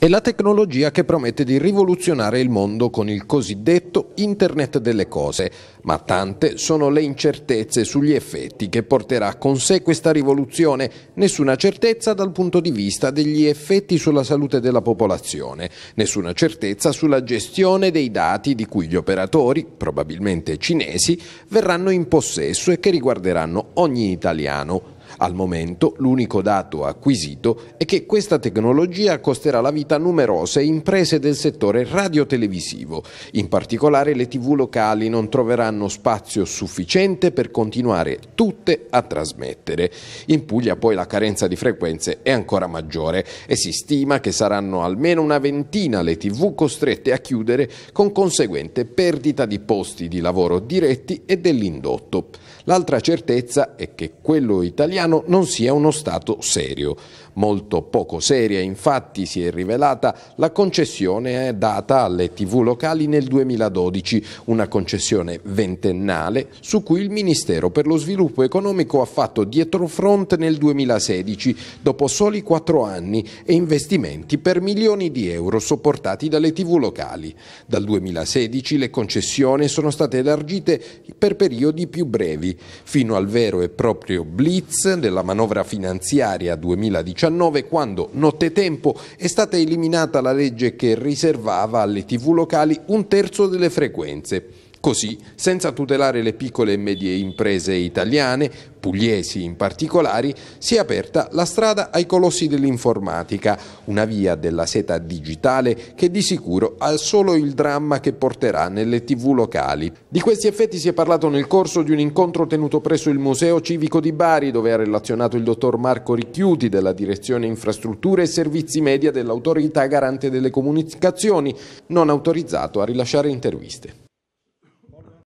È la tecnologia che promette di rivoluzionare il mondo con il cosiddetto Internet delle cose, ma tante sono le incertezze sugli effetti che porterà con sé questa rivoluzione, nessuna certezza dal punto di vista degli effetti sulla salute della popolazione, nessuna certezza sulla gestione dei dati di cui gli operatori, probabilmente cinesi, verranno in possesso e che riguarderanno ogni italiano al momento l'unico dato acquisito è che questa tecnologia costerà la vita a numerose imprese del settore radiotelevisivo. In particolare le tv locali non troveranno spazio sufficiente per continuare tutte a trasmettere. In Puglia poi la carenza di frequenze è ancora maggiore e si stima che saranno almeno una ventina le tv costrette a chiudere con conseguente perdita di posti di lavoro diretti e dell'indotto. L'altra certezza è che quello italiano italiano non sia uno Stato serio. Molto poco seria infatti si è rivelata la concessione data alle tv locali nel 2012, una concessione ventennale su cui il Ministero per lo Sviluppo Economico ha fatto dietrofront nel 2016, dopo soli quattro anni e investimenti per milioni di euro sopportati dalle tv locali. Dal 2016 le concessioni sono state elargite per periodi più brevi, fino al vero e proprio blitz della manovra finanziaria 2019 quando nottetempo è stata eliminata la legge che riservava alle tv locali un terzo delle frequenze. Così, senza tutelare le piccole e medie imprese italiane, pugliesi in particolare, si è aperta la strada ai colossi dell'informatica, una via della seta digitale che di sicuro ha solo il dramma che porterà nelle tv locali. Di questi effetti si è parlato nel corso di un incontro tenuto presso il Museo Civico di Bari, dove ha relazionato il dottor Marco Ricchiuti della Direzione Infrastrutture e Servizi Media dell'Autorità Garante delle Comunicazioni, non autorizzato a rilasciare interviste.